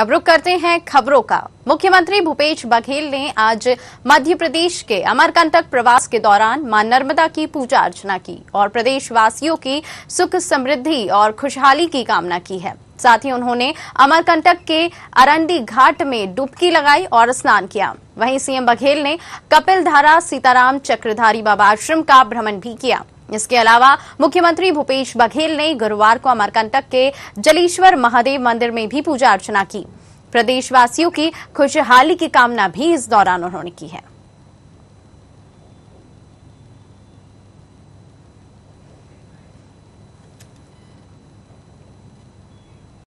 अब रुक करते हैं खबरों का मुख्यमंत्री भूपेश बघेल ने आज मध्य प्रदेश के अमरकंटक प्रवास के दौरान मां नर्मदा की पूजा अर्चना की और प्रदेशवासियों की सुख समृद्धि और खुशहाली की कामना की है साथ ही उन्होंने अमरकंटक के अरंडी घाट में डुबकी लगाई और स्नान किया वहीं सीएम बघेल ने कपिल धारा सीताराम चक्रधारी बाबा आश्रम का भ्रमण भी किया इसके अलावा मुख्यमंत्री भूपेश बघेल ने गुरुवार को अमरकंटक के जलेश्वर महादेव मंदिर में भी पूजा अर्चना की प्रदेशवासियों की खुशहाली की कामना भी इस दौरान उन्होंने की है